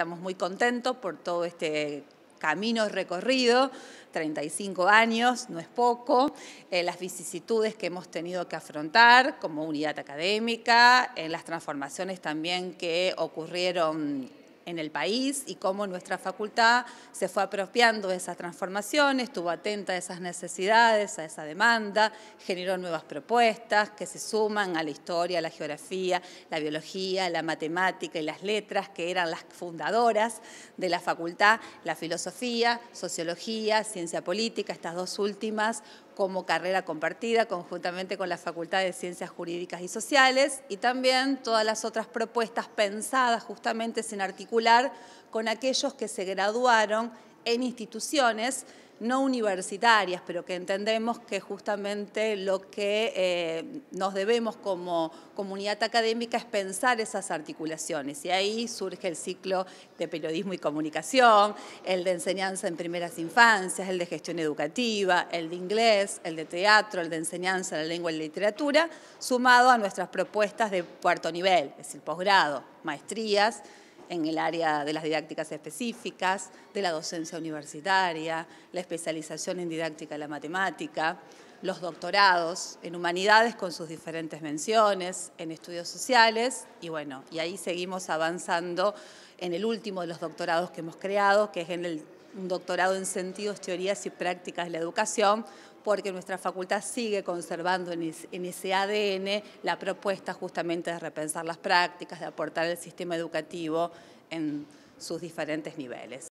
estamos muy contentos por todo este camino recorrido, 35 años, no es poco, eh, las vicisitudes que hemos tenido que afrontar como unidad académica, en eh, las transformaciones también que ocurrieron en el país y cómo nuestra facultad se fue apropiando de esas transformaciones, estuvo atenta a esas necesidades, a esa demanda, generó nuevas propuestas que se suman a la historia, la geografía, la biología, la matemática y las letras, que eran las fundadoras de la facultad, la filosofía, sociología, ciencia política, estas dos últimas como carrera compartida conjuntamente con la Facultad de Ciencias Jurídicas y Sociales y también todas las otras propuestas pensadas justamente sin articular con aquellos que se graduaron en instituciones no universitarias, pero que entendemos que justamente lo que eh, nos debemos como comunidad académica es pensar esas articulaciones. Y ahí surge el ciclo de periodismo y comunicación, el de enseñanza en primeras infancias, el de gestión educativa, el de inglés, el de teatro, el de enseñanza en la lengua y la literatura, sumado a nuestras propuestas de cuarto nivel, es decir, posgrado, maestrías, en el área de las didácticas específicas, de la docencia universitaria, la especialización en didáctica de la matemática, los doctorados en humanidades con sus diferentes menciones, en estudios sociales y bueno, y ahí seguimos avanzando en el último de los doctorados que hemos creado, que es en el un doctorado en sentidos, teorías y prácticas de la educación, porque nuestra facultad sigue conservando en ese ADN la propuesta justamente de repensar las prácticas, de aportar el sistema educativo en sus diferentes niveles.